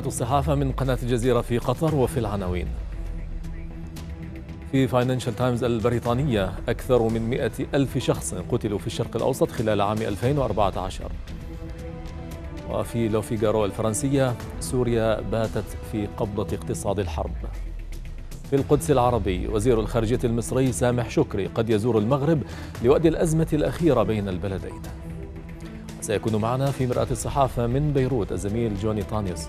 قراءة الصحافة من قناة الجزيرة في قطر وفي العناوين في فاينانشال تايمز البريطانية أكثر من 100 ألف شخص قتلوا في الشرق الأوسط خلال عام 2014 وفي لو جارو الفرنسية سوريا باتت في قبضة اقتصاد الحرب في القدس العربي وزير الخارجية المصري سامح شكري قد يزور المغرب ليؤدي الأزمة الأخيرة بين البلدين سيكون معنا في مرآة الصحافة من بيروت الزميل جوني طانيوس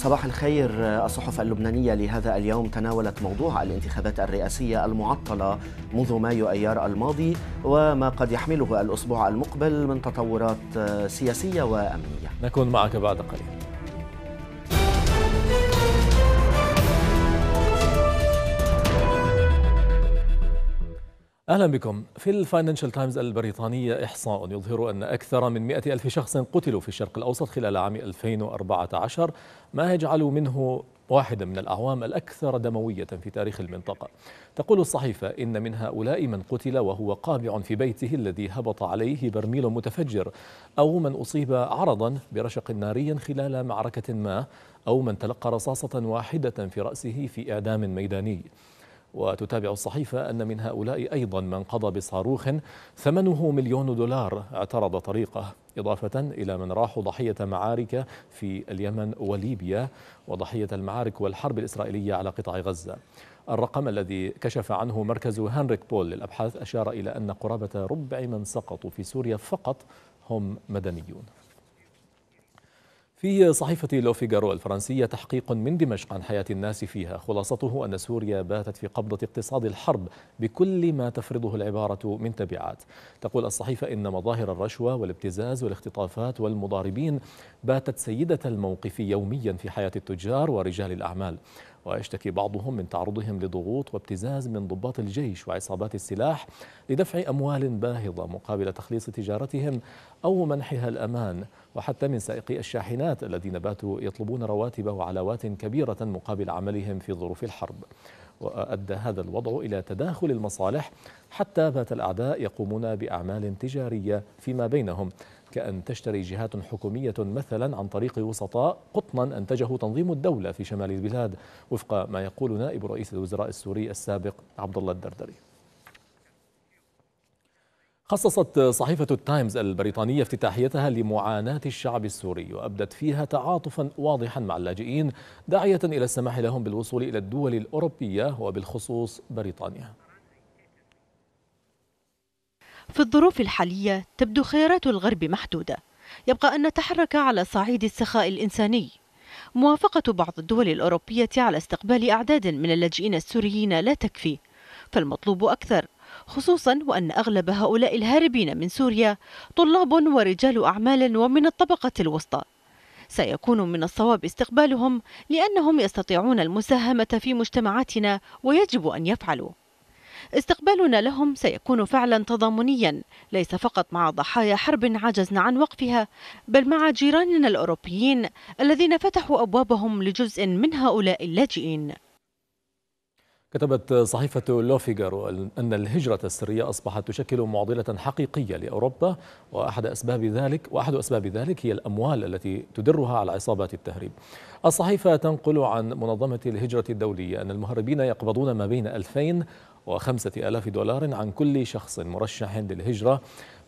صباح الخير آه، الصحف اللبنانية لهذا اليوم تناولت موضوع الانتخابات الرئاسية المعطلة منذ مايو أيار الماضي وما قد يحمله الأسبوع المقبل من تطورات آه، سياسية وأمنية نكون معك بعد قليل أهلا بكم في الفاينانشال تايمز البريطانية إحصاء يظهر أن أكثر من 100 ألف شخص قتلوا في الشرق الأوسط خلال عام 2014 ما يجعل منه واحدا من الأعوام الأكثر دموية في تاريخ المنطقة تقول الصحيفة إن من هؤلاء من قتل وهو قابع في بيته الذي هبط عليه برميل متفجر أو من أصيب عرضا برشق ناري خلال معركة ما أو من تلقى رصاصة واحدة في رأسه في إعدام ميداني وتتابع الصحيفة أن من هؤلاء أيضا من قضى بصاروخ ثمنه مليون دولار اعترض طريقه إضافة إلى من راحوا ضحية معارك في اليمن وليبيا وضحية المعارك والحرب الإسرائيلية على قطاع غزة الرقم الذي كشف عنه مركز هنريك بول للأبحاث أشار إلى أن قرابة ربع من سقطوا في سوريا فقط هم مدنيون في صحيفة لو الفرنسية تحقيق من دمشق عن حياة الناس فيها خلاصته أن سوريا باتت في قبضة اقتصاد الحرب بكل ما تفرضه العبارة من تبعات تقول الصحيفة إن مظاهر الرشوة والابتزاز والاختطافات والمضاربين باتت سيدة الموقف يوميا في حياة التجار ورجال الأعمال ويشتكي بعضهم من تعرضهم لضغوط وابتزاز من ضباط الجيش وعصابات السلاح لدفع أموال باهظة مقابل تخليص تجارتهم أو منحها الأمان وحتى من سائقي الشاحنات الذين باتوا يطلبون رواتب وعلاوات كبيرة مقابل عملهم في ظروف الحرب وأدى هذا الوضع إلى تداخل المصالح حتى بات الأعداء يقومون بأعمال تجارية فيما بينهم كأن تشتري جهات حكومية مثلا عن طريق وسطاء قطنا أنتجه تنظيم الدولة في شمال البلاد وفق ما يقول نائب رئيس الوزراء السوري السابق عبد الله الدردري خصصت صحيفة التايمز البريطانية افتتاحيتها لمعاناة الشعب السوري وأبدت فيها تعاطفا واضحا مع اللاجئين داعية إلى السماح لهم بالوصول إلى الدول الأوروبية وبالخصوص بريطانيا في الظروف الحالية تبدو خيارات الغرب محدودة يبقى أن نتحرك على صعيد السخاء الإنساني موافقة بعض الدول الأوروبية على استقبال أعداد من اللاجئين السوريين لا تكفي فالمطلوب أكثر خصوصا وأن أغلب هؤلاء الهاربين من سوريا طلاب ورجال أعمال ومن الطبقة الوسطى سيكون من الصواب استقبالهم لأنهم يستطيعون المساهمة في مجتمعاتنا ويجب أن يفعلوا استقبالنا لهم سيكون فعلا تضامنيا ليس فقط مع ضحايا حرب عجزنا عن وقفها بل مع جيراننا الأوروبيين الذين فتحوا أبوابهم لجزء من هؤلاء اللاجئين كتبت صحيفة لوفيجر أن الهجرة السرية أصبحت تشكل معضلة حقيقية لأوروبا وأحد أسباب ذلك وأحد أسباب ذلك هي الأموال التي تدرها على عصابات التهريب. الصحيفة تنقل عن منظمة الهجرة الدولية أن المهربين يقبضون ما بين 2000 و5000 دولار عن كل شخص مرشح للهجرة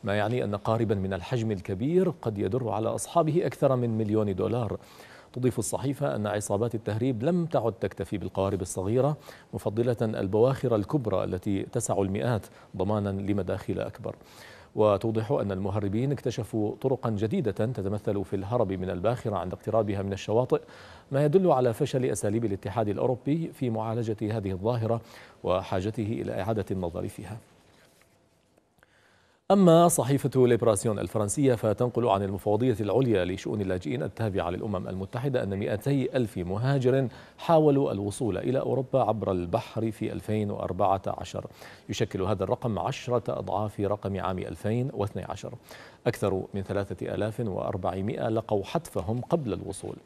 ما يعني أن قاربا من الحجم الكبير قد يدر على أصحابه أكثر من مليون دولار تضيف الصحيفة أن عصابات التهريب لم تعد تكتفي بالقوارب الصغيرة مفضلة البواخر الكبرى التي تسع المئات ضمانا لمداخل أكبر وتوضح أن المهربين اكتشفوا طرقا جديدة تتمثل في الهرب من الباخرة عند اقترابها من الشواطئ ما يدل على فشل أساليب الاتحاد الأوروبي في معالجة هذه الظاهرة وحاجته إلى إعادة النظر فيها أما صحيفة ليبراسيون الفرنسية فتنقل عن المفوضية العليا لشؤون اللاجئين التابعة للأمم المتحدة أن 200 ألف مهاجر حاولوا الوصول إلى أوروبا عبر البحر في 2014 يشكل هذا الرقم عشرة أضعاف رقم عام 2012 أكثر من 3400 لقوا حتفهم قبل الوصول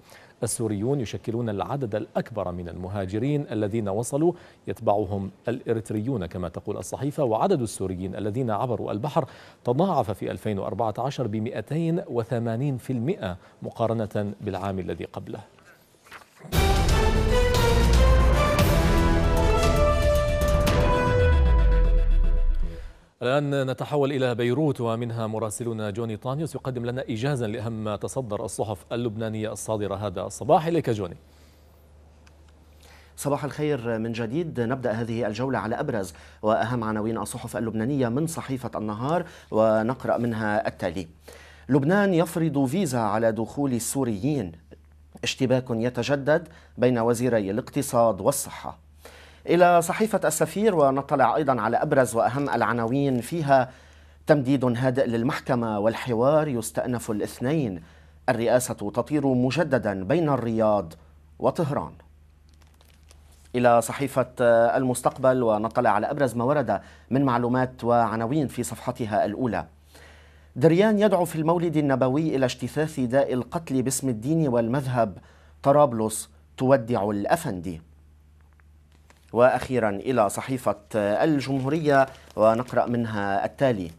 السوريون يشكلون العدد الأكبر من المهاجرين الذين وصلوا يتبعهم الإريتريون كما تقول الصحيفة وعدد السوريين الذين عبروا البحر تضاعف في 2014 ب 280% مقارنة بالعام الذي قبله الآن نتحول إلى بيروت ومنها مراسلنا جوني طانيوس يقدم لنا إجازا لأهم ما تصدر الصحف اللبنانية الصادرة هذا الصباح إليك جوني صباح الخير من جديد نبدأ هذه الجولة على أبرز وأهم عناوين الصحف اللبنانية من صحيفة النهار ونقرأ منها التالي لبنان يفرض فيزا على دخول السوريين اشتباك يتجدد بين وزيري الاقتصاد والصحة إلى صحيفة السفير ونطلع أيضا على أبرز وأهم العناوين فيها تمديد هادئ للمحكمة والحوار يستأنف الاثنين الرئاسة تطير مجددا بين الرياض وطهران إلى صحيفة المستقبل ونطلع على أبرز ما ورد من معلومات وعناوين في صفحتها الأولى دريان يدعو في المولد النبوي إلى اجتثاث داء القتل باسم الدين والمذهب طرابلس تودع الأفندي واخيرا الى صحيفه الجمهوريه ونقرا منها التالي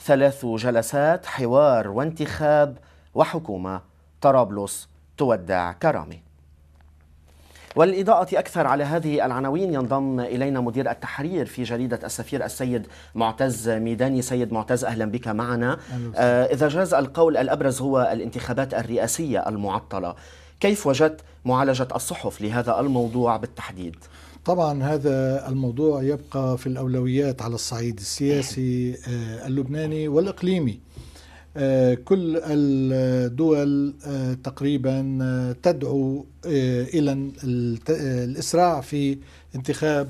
ثلاث جلسات حوار وانتخاب وحكومه طرابلس تودع كرامه وللإضاءة أكثر على هذه العناوين ينضم إلينا مدير التحرير في جريدة السفير السيد معتز ميداني سيد معتز أهلا بك معنا آه إذا جاز القول الأبرز هو الانتخابات الرئاسية المعطلة كيف وجدت معالجة الصحف لهذا الموضوع بالتحديد؟ طبعا هذا الموضوع يبقى في الأولويات على الصعيد السياسي آه، اللبناني والإقليمي آه، كل الدول آه، تقريبا تدعو الى الاسراع في انتخاب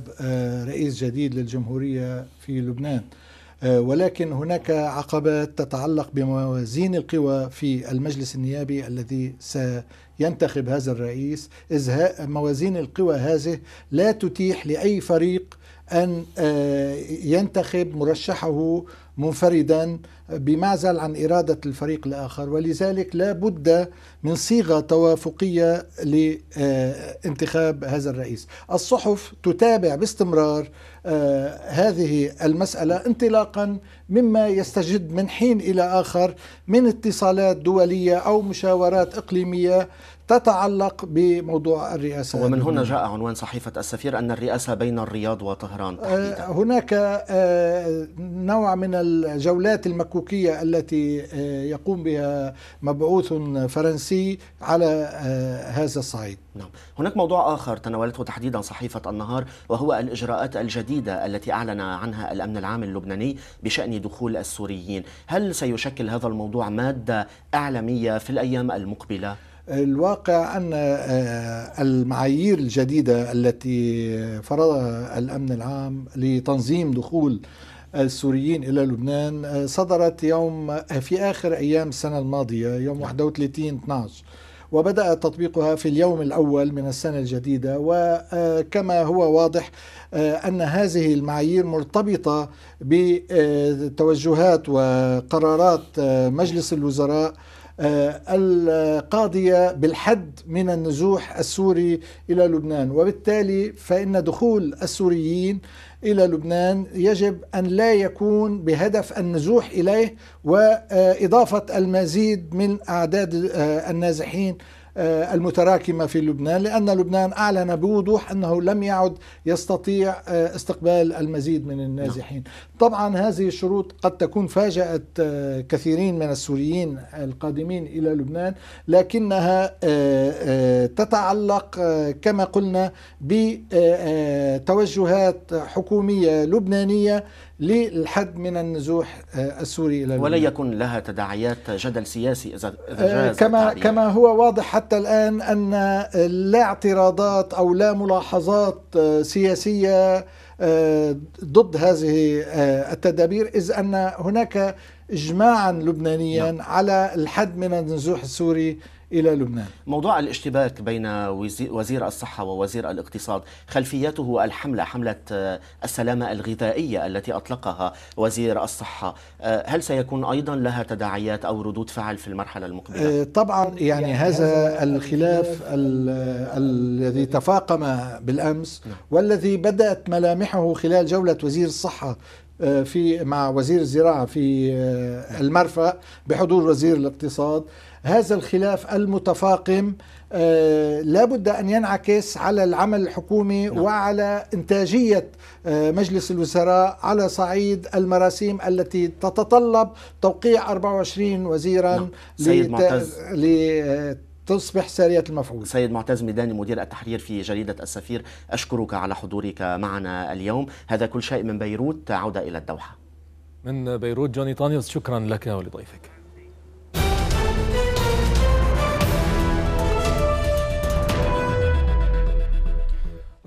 رئيس جديد للجمهوريه في لبنان ولكن هناك عقبات تتعلق بموازين القوى في المجلس النيابي الذي ينتخب هذا الرئيس إذ موازين القوى هذه لا تتيح لأي فريق أن آه، ينتخب مرشحه منفردا بمعزل عن إرادة الفريق الآخر ولذلك لا بد من صيغة توافقية لانتخاب آه، هذا الرئيس الصحف تتابع باستمرار آه، هذه المسألة انطلاقا مما يستجد من حين الى اخر من اتصالات دوليه او مشاورات اقليميه تتعلق بموضوع الرئاسة ومن هنا جاء عنوان صحيفة السفير أن الرئاسة بين الرياض وطهران آه، تحديدا هناك آه، نوع من الجولات المكوكية التي آه، يقوم بها مبعوث فرنسي على هذا الصعيد نعم هناك موضوع آخر تناولته تحديدا صحيفة النهار وهو الإجراءات الجديدة التي أعلن عنها الأمن العام اللبناني بشأن دخول السوريين هل سيشكل هذا الموضوع مادة أعلامية في الأيام المقبلة؟ الواقع أن آه، المعايير الجديدة التي فرضها الأمن العام لتنظيم دخول السوريين إلى لبنان آه، صدرت يوم آه، في آخر أيام السنة الماضية يوم 31 12 وبدأ تطبيقها في اليوم الأول من السنة الجديدة وكما هو واضح أن هذه المعايير مرتبطة بتوجهات وقرارات مجلس الوزراء آه، القاضية بالحد من النزوح السوري إلى لبنان وبالتالي فإن دخول السوريين إلى لبنان يجب أن لا يكون بهدف النزوح إليه وإضافة المزيد من أعداد آه، النازحين آه، المتراكمه في لبنان لان لبنان اعلن بوضوح انه لم يعد يستطيع استقبال المزيد من نعم. النازحين طبعا هذه الشروط قد تكون فاجأت آه، كثيرين من السوريين القادمين إلى لبنان لكنها آه، آه، تتعلق كما قلنا بتوجهات حكومية لبنانية للحد من النزوح السوري الى لبنان ولا يكن لها تداعيات جدل سياسي اذا جاز كما كما هو واضح حتى الان ان لا اعتراضات او لا ملاحظات سياسيه ضد هذه آه، التدابير إذ أن هناك إجماعا لبنانيا نعم. على الحد من النزوح السوري إلى لبنان موضوع الاشتباك بين وزير الصحة ووزير الاقتصاد خلفيته الحملة حملة آه، السلامة الغذائية التي أطلقها وزير الصحة آه، هل سيكون أيضا لها تداعيات أو ردود فعل في المرحلة المقبلة؟ آه، طبعا يعني, يعني هذا الخلاف الذي تفاقم بالأمس نعم. والذي بدأت ملامحه خلال جولة وزير الصحة في مع وزير الزراعه في المرفأ بحضور وزير الاقتصاد هذا الخلاف المتفاقم آه، لا بد أن ينعكس على العمل الحكومي نعم. وعلى إنتاجية آه، مجلس الوزراء على صعيد المراسيم التي تتطلب توقيع 24 وزيرا نعم. لت... سارية المفعول سيد معتز ميداني مدير التحرير في جريدة السفير أشكرك على حضورك معنا اليوم هذا كل شيء من بيروت عودة إلى الدوحة من بيروت جوني طانيوس شكرا لك ولضيفك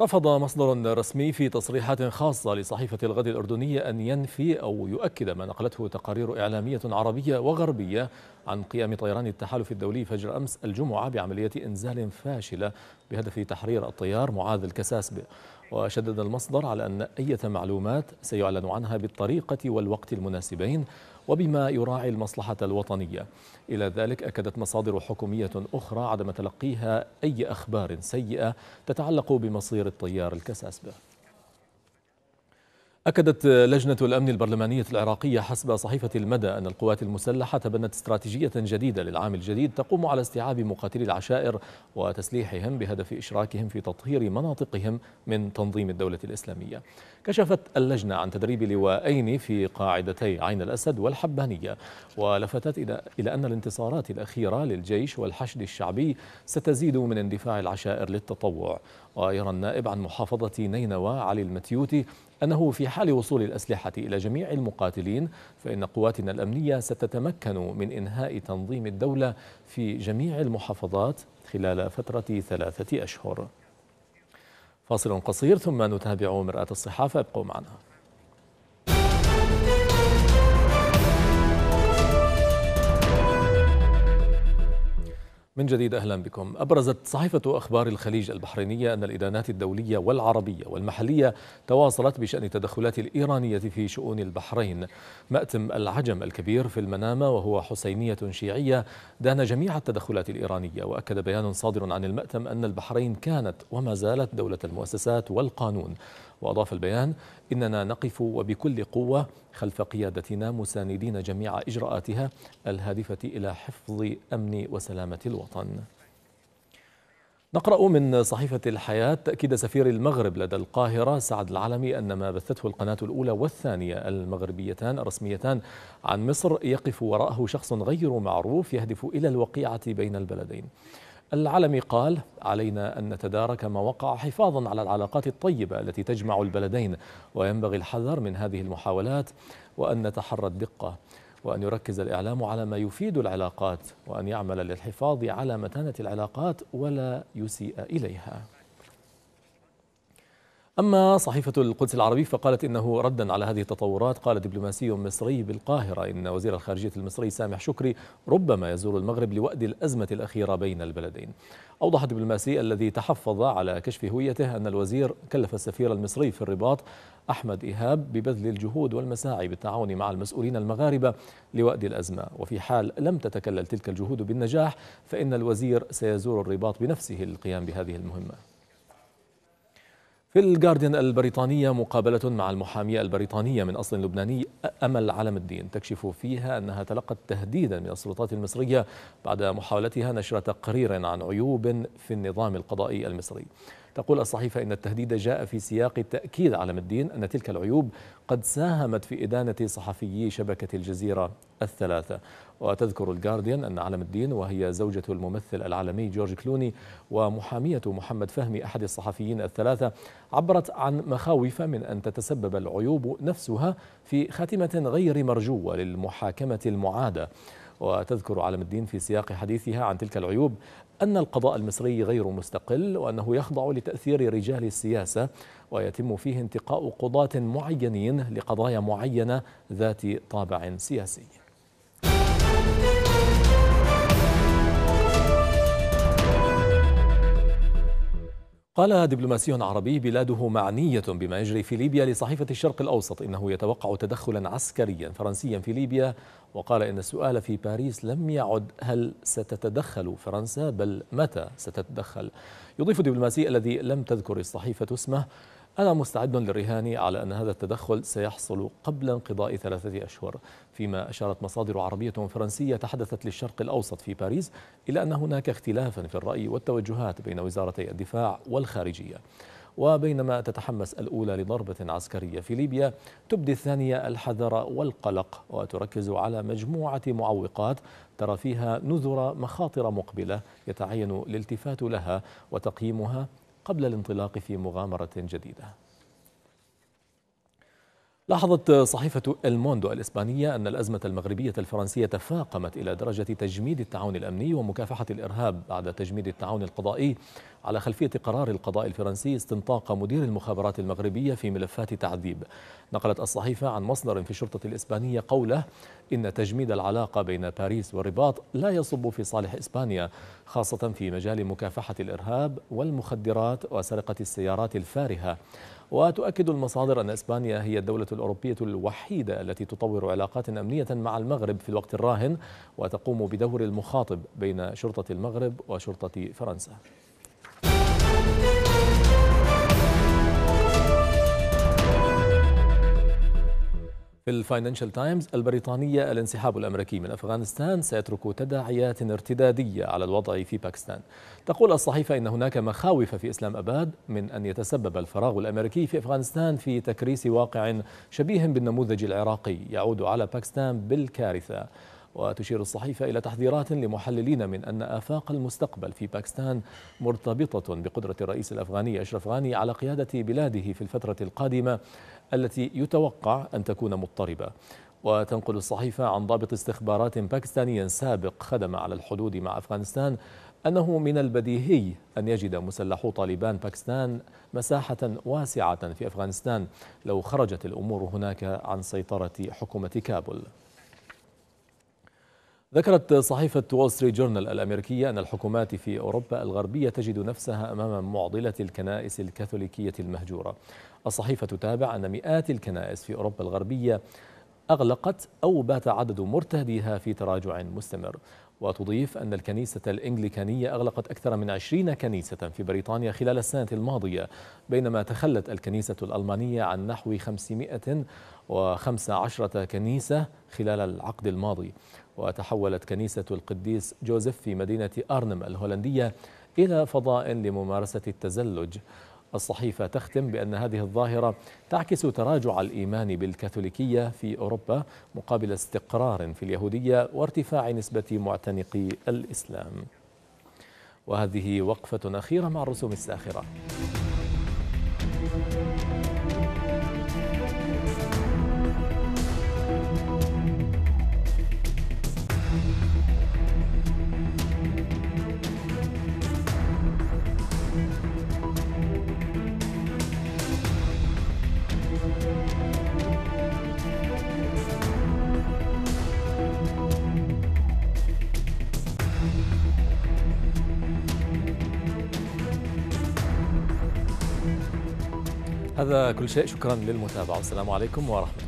رفض مصدر رسمي في تصريحات خاصة لصحيفة الغد الأردنية أن ينفي أو يؤكد ما نقلته تقارير إعلامية عربية وغربية عن قيام طيران التحالف الدولي فجر أمس الجمعة بعملية إنزال فاشلة بهدف تحرير الطيار معاذ الكساسبة وشدد المصدر على أن أي معلومات سيعلن عنها بالطريقة والوقت المناسبين وبما يراعي المصلحة الوطنية إلى ذلك أكدت مصادر حكومية أخرى عدم تلقيها أي أخبار سيئة تتعلق بمصير الطيار الكساسبة أكدت لجنة الأمن البرلمانية العراقية حسب صحيفة المدى أن القوات المسلحة تبنت استراتيجية جديدة للعام الجديد تقوم على استيعاب مقاتلي العشائر وتسليحهم بهدف إشراكهم في تطهير مناطقهم من تنظيم الدولة الإسلامية. كشفت اللجنة عن تدريب لواءين في قاعدتي عين الأسد والحبانية ولفتت إلى أن الانتصارات الأخيرة للجيش والحشد الشعبي ستزيد من اندفاع العشائر للتطوع. ويرى النائب عن محافظة نينوى علي المتيوتي أنه في حال وصول الأسلحة إلى جميع المقاتلين فإن قواتنا الأمنية ستتمكن من إنهاء تنظيم الدولة في جميع المحافظات خلال فترة ثلاثة أشهر فاصل قصير ثم نتابع مرآة الصحافة ابقوا معنا من جديد أهلا بكم أبرزت صحيفة أخبار الخليج البحرينية أن الإدانات الدولية والعربية والمحلية تواصلت بشأن التدخلات الإيرانية في شؤون البحرين مأتم العجم الكبير في المنامة وهو حسينية شيعية دان جميع التدخلات الإيرانية وأكد بيان صادر عن المأتم أن البحرين كانت وما زالت دولة المؤسسات والقانون وأضاف البيان إننا نقف وبكل قوة خلف قيادتنا مساندين جميع إجراءاتها الهادفة إلى حفظ أمن وسلامة الوطن نقرأ من صحيفة الحياة تأكيد سفير المغرب لدى القاهرة سعد العلمي أن ما بثته القناة الأولى والثانية المغربيتان الرسميتان عن مصر يقف وراءه شخص غير معروف يهدف إلى الوقيعة بين البلدين العلمي قال علينا أن نتدارك ما وقع حفاظا على العلاقات الطيبة التي تجمع البلدين وينبغي الحذر من هذه المحاولات وأن نتحرى الدقة وأن يركز الإعلام على ما يفيد العلاقات وأن يعمل للحفاظ على متانة العلاقات ولا يسيء إليها أما صحيفة القدس العربي فقالت إنه ردا على هذه التطورات قال دبلوماسي مصري بالقاهرة إن وزير الخارجية المصري سامح شكري ربما يزور المغرب لوأد الأزمة الأخيرة بين البلدين أوضح الدبلوماسي الذي تحفظ على كشف هويته أن الوزير كلف السفير المصري في الرباط أحمد إيهاب ببذل الجهود والمساعي بالتعاون مع المسؤولين المغاربة لوأد الأزمة وفي حال لم تتكلل تلك الجهود بالنجاح فإن الوزير سيزور الرباط بنفسه للقيام بهذه المهمة في الجارديان البريطانية مقابلة مع المحامية البريطانية من أصل لبناني أمل علم الدين تكشف فيها أنها تلقت تهديدا من السلطات المصرية بعد محاولتها نشر تقرير عن عيوب في النظام القضائي المصري تقول الصحيفة إن التهديد جاء في سياق تأكيد علم الدين أن تلك العيوب قد ساهمت في إدانة صحفيي شبكة الجزيرة الثلاثة وتذكر الجارديان أن علم الدين وهي زوجة الممثل العالمي جورج كلوني ومحامية محمد فهمي أحد الصحفيين الثلاثة عبرت عن مخاوف من أن تتسبب العيوب نفسها في خاتمة غير مرجوة للمحاكمة المعادة وتذكر علم الدين في سياق حديثها عن تلك العيوب أن القضاء المصري غير مستقل وأنه يخضع لتأثير رجال السياسة ويتم فيه انتقاء قضاة معينين لقضايا معينة ذات طابع سياسي قال دبلوماسي عربي بلاده معنية بما يجري في ليبيا لصحيفة الشرق الأوسط إنه يتوقع تدخلا عسكريا فرنسيا في ليبيا وقال إن السؤال في باريس لم يعد هل ستتدخل فرنسا بل متى ستتدخل يضيف دبلوماسي الذي لم تذكر الصحيفة اسمه أنا مستعد للرهان على أن هذا التدخل سيحصل قبل انقضاء ثلاثة أشهر فيما أشارت مصادر عربية وفرنسية تحدثت للشرق الأوسط في باريس إلى أن هناك اختلافا في الرأي والتوجهات بين وزارتي الدفاع والخارجية وبينما تتحمس الأولى لضربة عسكرية في ليبيا تبدي الثانية الحذر والقلق وتركز على مجموعة معوقات ترى فيها نذر مخاطر مقبلة يتعين الالتفات لها وتقييمها قبل الانطلاق في مغامرة جديدة لاحظت صحيفة الموندو الإسبانية أن الأزمة المغربية الفرنسية تفاقمت إلى درجة تجميد التعاون الأمني ومكافحة الإرهاب بعد تجميد التعاون القضائي على خلفية قرار القضاء الفرنسي استنطاق مدير المخابرات المغربية في ملفات تعذيب نقلت الصحيفة عن مصدر في الشرطة الإسبانية قوله إن تجميد العلاقة بين باريس والرباط لا يصب في صالح إسبانيا خاصة في مجال مكافحة الإرهاب والمخدرات وسرقة السيارات الفارهة وتؤكد المصادر أن إسبانيا هي الدولة الأوروبية الوحيدة التي تطور علاقات أمنية مع المغرب في الوقت الراهن وتقوم بدور المخاطب بين شرطة المغرب وشرطة فرنسا في الفاينانشال تايمز البريطانية الانسحاب الأمريكي من أفغانستان سيترك تداعيات ارتدادية على الوضع في باكستان تقول الصحيفة إن هناك مخاوف في إسلام أباد من أن يتسبب الفراغ الأمريكي في أفغانستان في تكريس واقع شبيه بالنموذج العراقي يعود على باكستان بالكارثة وتشير الصحيفة إلى تحذيرات لمحللين من أن آفاق المستقبل في باكستان مرتبطة بقدرة الرئيس الأفغاني أشرف غاني على قيادة بلاده في الفترة القادمة التي يتوقع أن تكون مضطربة وتنقل الصحيفة عن ضابط استخبارات باكستاني سابق خدم على الحدود مع أفغانستان أنه من البديهي أن يجد مسلحو طالبان باكستان مساحة واسعة في أفغانستان لو خرجت الأمور هناك عن سيطرة حكومة كابول ذكرت صحيفة وول ستريت جورنال الأمريكية أن الحكومات في أوروبا الغربية تجد نفسها أمام معضلة الكنائس الكاثوليكية المهجورة الصحيفة تتابع أن مئات الكنائس في أوروبا الغربية أغلقت أو بات عدد مرتهديها في تراجع مستمر وتضيف أن الكنيسة الإنجليكانية أغلقت أكثر من عشرين كنيسة في بريطانيا خلال السنة الماضية بينما تخلت الكنيسة الألمانية عن نحو 515 كنيسة خلال العقد الماضي وتحولت كنيسة القديس جوزيف في مدينة أرنم الهولندية إلى فضاء لممارسة التزلج الصحيفة تختم بأن هذه الظاهرة تعكس تراجع الإيمان بالكاثوليكية في أوروبا مقابل استقرار في اليهودية وارتفاع نسبة معتنقي الإسلام وهذه وقفة أخيرة مع الرسوم الساخرة هذا كل شيء شكرا للمتابعة والسلام عليكم ورحمة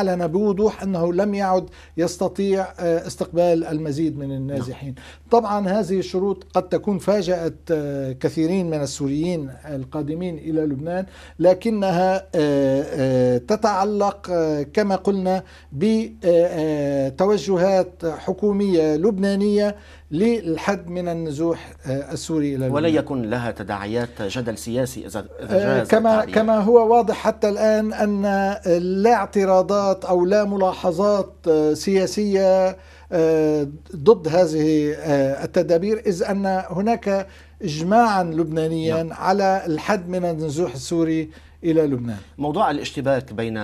أعلن بوضوح أنه لم يعد يستطيع آه، استقبال المزيد من النازحين طبعا هذه الشروط قد تكون فاجأت آه، كثيرين من السوريين القادمين إلى لبنان لكنها آه، تتعلق كما قلنا ب توجهات حكومية لبنانية للحد من النزوح آه، السوري إلى ولا يكن لها تداعيات جدل سياسي إذا آه، جاز كما التعبير. كما هو واضح حتى الآن أن لا اعتراضات أو لا ملاحظات آه، سياسية ضد هذه التدابير إذ أن هناك إجماعا لبنانيا نعم. على الحد من النزوح السوري إلى لبنان موضوع الاشتباك بين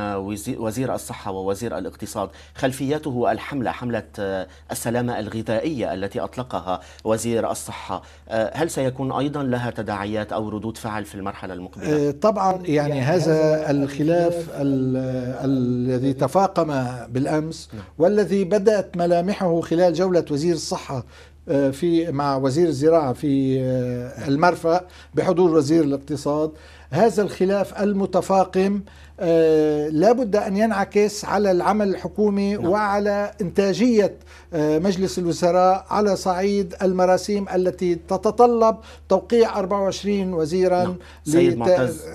وزير الصحة ووزير الاقتصاد خلفيته الحملة حملة آه، السلامة الغذائية التي أطلقها وزير الصحة آه، هل سيكون أيضا لها تداعيات أو ردود فعل في المرحلة المقبلة؟ آه، طبعا يعني, يعني هذا الخلاف الذي تفاقم بالأمس نعم. والذي بدأت ملامحه خلال جولة وزير الصحة آه، في مع وزير الزراعه في آه، المرفأ بحضور وزير الاقتصاد هذا الخلاف المتفاقم آه، لا بد أن ينعكس على العمل الحكومي نعم. وعلى إنتاجية مجلس الوزراء على صعيد المراسيم التي تتطلب توقيع 24 وزيرا نعم.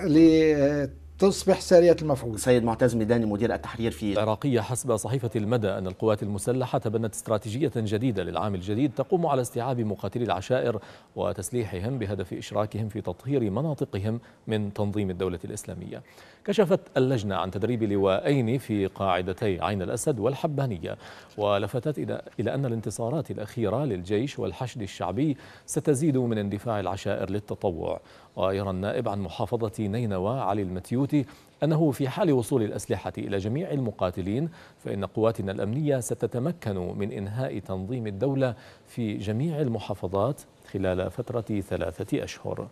لت... تصبح سارية المفعول سيد معتز ميداني مدير التحرير في العراقية حسب صحيفة المدى أن القوات المسلحة تبنت استراتيجية جديدة للعام الجديد تقوم على استيعاب مقاتلي العشائر وتسليحهم بهدف إشراكهم في تطهير مناطقهم من تنظيم الدولة الإسلامية كشفت اللجنة عن تدريب لواءين في قاعدتي عين الأسد والحبانية ولفتت إلى أن الانتصارات الأخيرة للجيش والحشد الشعبي ستزيد من اندفاع العشائر للتطوع ويرى النائب عن محافظة نينوى علي المتيوتي أنه في حال وصول الأسلحة إلى جميع المقاتلين فإن قواتنا الأمنية ستتمكن من إنهاء تنظيم الدولة في جميع المحافظات خلال فترة ثلاثة أشهر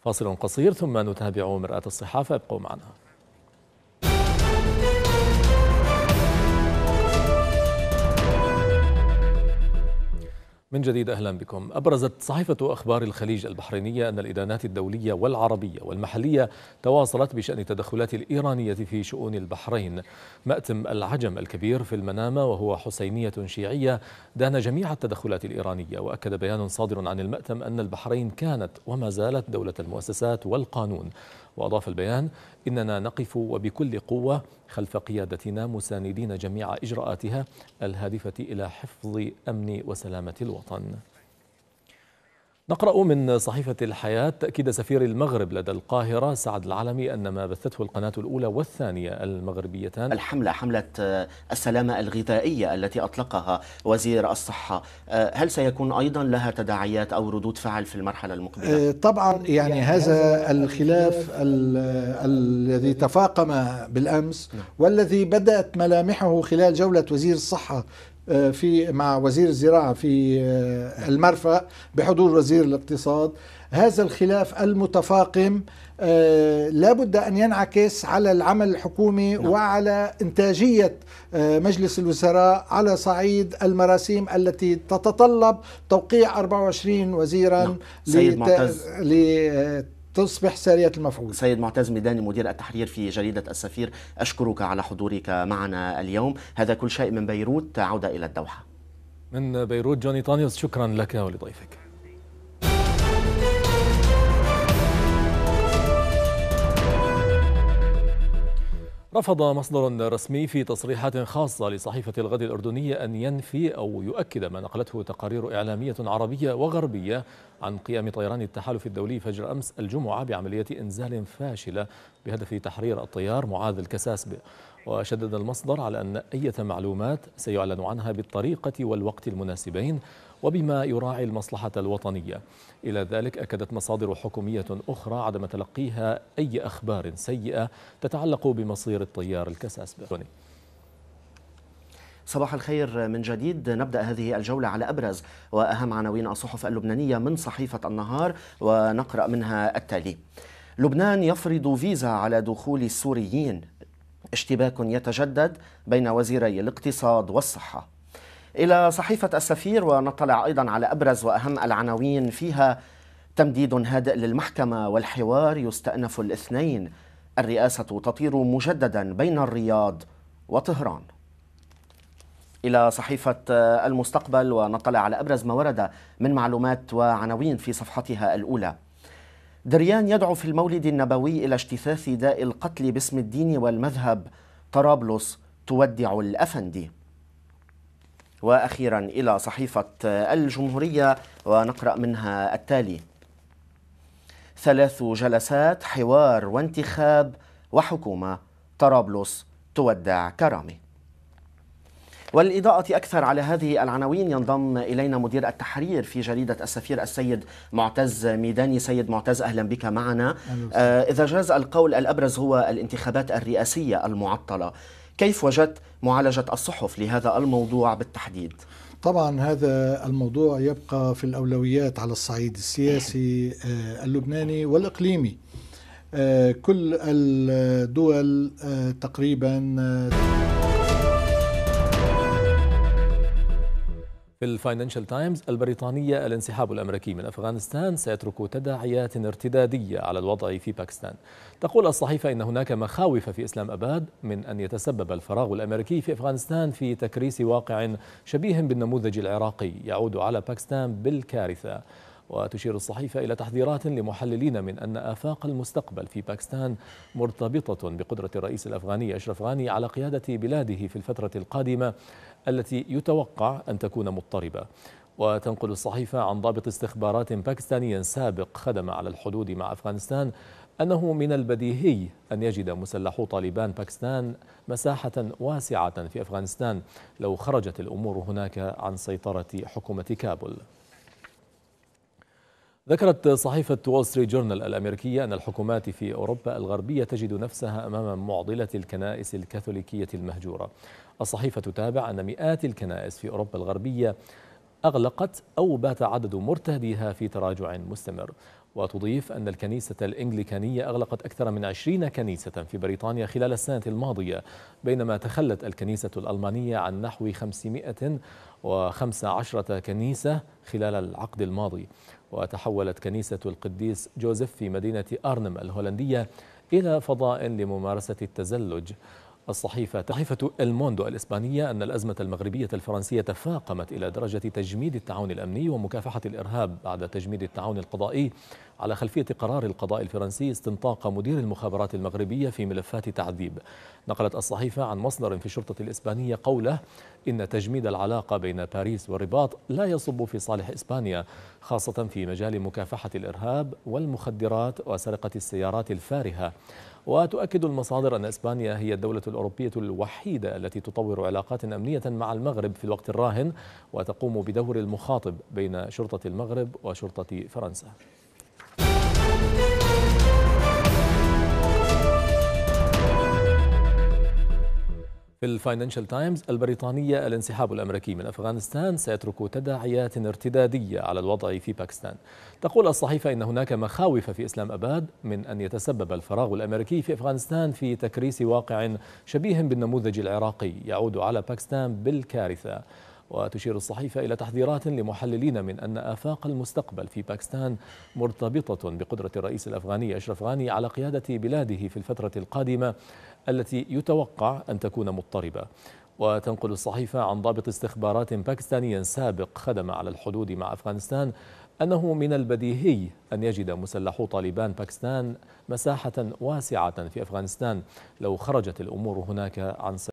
فاصل قصير ثم نتابع مرآة الصحافة ابقوا معنا من جديد أهلا بكم أبرزت صحيفة أخبار الخليج البحرينية أن الإدانات الدولية والعربية والمحلية تواصلت بشأن التدخلات الإيرانية في شؤون البحرين مأتم العجم الكبير في المنامة وهو حسينية شيعية دان جميع التدخلات الإيرانية وأكد بيان صادر عن المأتم أن البحرين كانت وما زالت دولة المؤسسات والقانون وأضاف البيان إننا نقف وبكل قوة خلف قيادتنا مساندين جميع إجراءاتها الهادفة إلى حفظ أمن وسلامة الوطن نقرأ من صحيفة الحياة تأكيد سفير المغرب لدى القاهرة سعد العلمي أن ما بثته القناة الأولى والثانية المغربيتان الحملة حملة آه، السلامة الغذائية التي أطلقها وزير الصحة آه، هل سيكون أيضا لها تداعيات أو ردود فعل في المرحلة المقبلة؟ آه، طبعا يعني, يعني هذا الخلاف الذي تفاقم بالأمس نعم. والذي بدأت ملامحه خلال جولة وزير الصحة آه، في مع وزير الزراعة في آه، المرفأ بحضور وزير الاقتصاد هذا الخلاف المتفاقم آه، لا بد أن ينعكس على العمل الحكومي نعم. وعلى إنتاجية مجلس الوزراء على صعيد المراسيم التي تتطلب توقيع 24 وزيرا نعم. لت... تصبح سارية المفعول سيد معتز ميداني مدير التحرير في جريدة السفير أشكرك على حضورك معنا اليوم هذا كل شيء من بيروت عودة إلى الدوحة من بيروت جوني طانيوس شكرا لك ولضيفك رفض مصدر رسمي في تصريحات خاصة لصحيفة الغد الأردنية أن ينفي أو يؤكد ما نقلته تقارير إعلامية عربية وغربية عن قيام طيران التحالف الدولي فجر أمس الجمعة بعملية إنزال فاشلة بهدف تحرير الطيار معاذ الكساسبة وشدد المصدر على أن أي معلومات سيعلن عنها بالطريقة والوقت المناسبين وبما يراعي المصلحة الوطنية إلى ذلك أكدت مصادر حكومية أخرى عدم تلقيها أي أخبار سيئة تتعلق بمصير الطيار بغني. صباح الخير من جديد نبدا هذه الجوله على ابرز واهم عناوين الصحف اللبنانيه من صحيفه النهار ونقرا منها التالي لبنان يفرض فيزا على دخول السوريين اشتباك يتجدد بين وزيري الاقتصاد والصحه إلى صحيفة السفير ونطلع أيضا على أبرز وأهم العناوين فيها تمديد هادئ للمحكمة والحوار يستأنف الاثنين الرئاسة تطير مجددا بين الرياض وطهران إلى صحيفة المستقبل ونطلع على أبرز ما ورد من معلومات وعناوين في صفحتها الأولى دريان يدعو في المولد النبوي إلى اجتثاث داء القتل باسم الدين والمذهب طرابلس تودع الأفندي واخيرا الى صحيفه الجمهوريه ونقرا منها التالي ثلاث جلسات حوار وانتخاب وحكومه طرابلس تودع كرامي وللإضاءة أكثر على هذه العناوين ينضم إلينا مدير التحرير في جريدة السفير السيد معتز ميداني سيد معتز أهلا بك معنا آه إذا جاز القول الأبرز هو الانتخابات الرئاسية المعطلة كيف وجدت معالجة الصحف لهذا الموضوع بالتحديد؟ طبعا هذا الموضوع يبقى في الأولويات على الصعيد السياسي آه، اللبناني والإقليمي آه، كل الدول آه، تقريبا في الفاينانشال تايمز البريطانية الانسحاب الأمريكي من أفغانستان سيترك تداعيات ارتدادية على الوضع في باكستان تقول الصحيفة إن هناك مخاوف في إسلام أباد من أن يتسبب الفراغ الأمريكي في أفغانستان في تكريس واقع شبيه بالنموذج العراقي يعود على باكستان بالكارثة وتشير الصحيفة إلى تحذيرات لمحللين من أن آفاق المستقبل في باكستان مرتبطة بقدرة الرئيس الأفغاني أشرف غاني على قيادة بلاده في الفترة القادمة التي يتوقع أن تكون مضطربة وتنقل الصحيفة عن ضابط استخبارات باكستاني سابق خدم على الحدود مع أفغانستان أنه من البديهي أن يجد مسلحو طالبان باكستان مساحة واسعة في أفغانستان لو خرجت الأمور هناك عن سيطرة حكومة كابول ذكرت صحيفة وول ستريت جورنال الأمريكية أن الحكومات في أوروبا الغربية تجد نفسها أمام معضلة الكنائس الكاثوليكية المهجورة الصحيفة تتابع أن مئات الكنائس في أوروبا الغربية أغلقت أو بات عدد مرتديها في تراجع مستمر وتضيف أن الكنيسة الإنجليكانية أغلقت أكثر من 20 كنيسة في بريطانيا خلال السنة الماضية بينما تخلت الكنيسة الألمانية عن نحو 515 كنيسة خلال العقد الماضي وتحولت كنيسة القديس جوزيف في مدينة أرنم الهولندية إلى فضاء لممارسة التزلج الصحيفة صحيفة الموندو الإسبانية أن الأزمة المغربية الفرنسية تفاقمت إلى درجة تجميد التعاون الأمني ومكافحة الإرهاب بعد تجميد التعاون القضائي على خلفية قرار القضاء الفرنسي استنطاق مدير المخابرات المغربية في ملفات تعذيب نقلت الصحيفة عن مصدر في الشرطة الإسبانية قوله إن تجميد العلاقة بين باريس والرباط لا يصب في صالح إسبانيا خاصة في مجال مكافحة الإرهاب والمخدرات وسرقة السيارات الفارهة وتؤكد المصادر أن إسبانيا هي الدولة الأوروبية الوحيدة التي تطور علاقات أمنية مع المغرب في الوقت الراهن وتقوم بدور المخاطب بين شرطة المغرب وشرطة فرنسا في الفاينانشال تايمز البريطانية الانسحاب الأمريكي من أفغانستان سيترك تداعيات ارتدادية على الوضع في باكستان تقول الصحيفة إن هناك مخاوف في إسلام أباد من أن يتسبب الفراغ الأمريكي في أفغانستان في تكريس واقع شبيه بالنموذج العراقي يعود على باكستان بالكارثة وتشير الصحيفة إلى تحذيرات لمحللين من أن آفاق المستقبل في باكستان مرتبطة بقدرة الرئيس الأفغاني أشرف غاني على قيادة بلاده في الفترة القادمة التي يتوقع أن تكون مضطربة وتنقل الصحيفة عن ضابط استخبارات باكستاني سابق خدم على الحدود مع أفغانستان أنه من البديهي أن يجد مسلحو طالبان باكستان مساحة واسعة في أفغانستان لو خرجت الأمور هناك عن